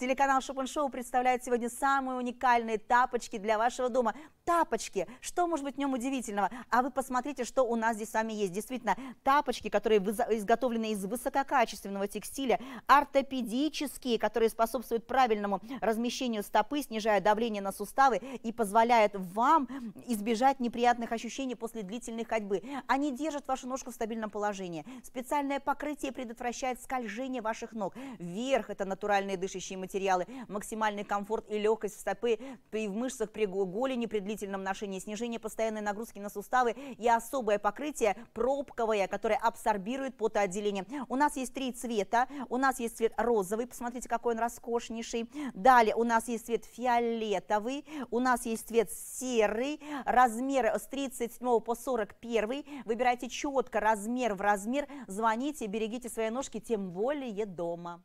Телеканал Шопеншоу представляет сегодня самые уникальные тапочки для вашего дома. Тапочки! Что может быть в нем удивительного? А вы посмотрите, что у нас здесь с вами есть. Действительно, тапочки, которые изготовлены из высококачественного текстиля, ортопедические, которые способствуют правильному размещению стопы, снижая давление на суставы и позволяют вам избежать неприятных ощущений после длительной ходьбы. Они держат вашу ножку в стабильном положении. Специальное покрытие предотвращает скольжение ваших ног. Вверх – это натуральные дышащие материалы материалы, максимальный комфорт и легкость в стопы и в мышцах при голени при длительном ношении, снижение постоянной нагрузки на суставы и особое покрытие пробковое, которое абсорбирует потоотделение. У нас есть три цвета. У нас есть цвет розовый, посмотрите, какой он роскошнейший. Далее у нас есть цвет фиолетовый, у нас есть цвет серый, размер с 37 по 41. Выбирайте четко размер в размер, звоните, берегите свои ножки, тем более дома.